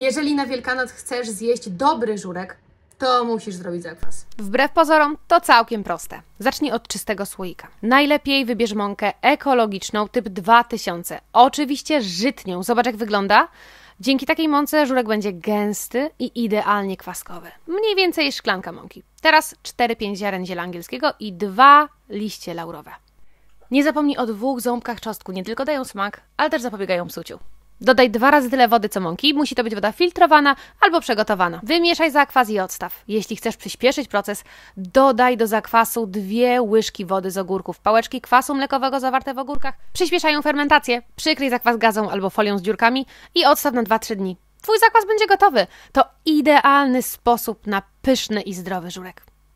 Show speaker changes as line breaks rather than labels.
Jeżeli na Wielkanoc chcesz zjeść dobry żurek, to musisz zrobić zakwas.
Wbrew pozorom to całkiem proste. Zacznij od czystego słoika. Najlepiej wybierz mąkę ekologiczną typ 2000. Oczywiście żytnią. Zobacz jak wygląda. Dzięki takiej mące żurek będzie gęsty i idealnie kwaskowy. Mniej więcej szklanka mąki. Teraz 4-5 ziaren ziela angielskiego i 2 liście laurowe. Nie zapomnij o dwóch ząbkach czosnku. Nie tylko dają smak, ale też zapobiegają psuciu. Dodaj dwa razy tyle wody co mąki, musi to być woda filtrowana albo przegotowana. Wymieszaj zakwas i odstaw. Jeśli chcesz przyspieszyć proces, dodaj do zakwasu dwie łyżki wody z ogórków. Pałeczki kwasu mlekowego zawarte w ogórkach przyspieszają fermentację. Przykryj zakwas gazą albo folią z dziurkami i odstaw na 2-3 dni. Twój zakwas będzie gotowy. To idealny sposób na pyszny i zdrowy żurek.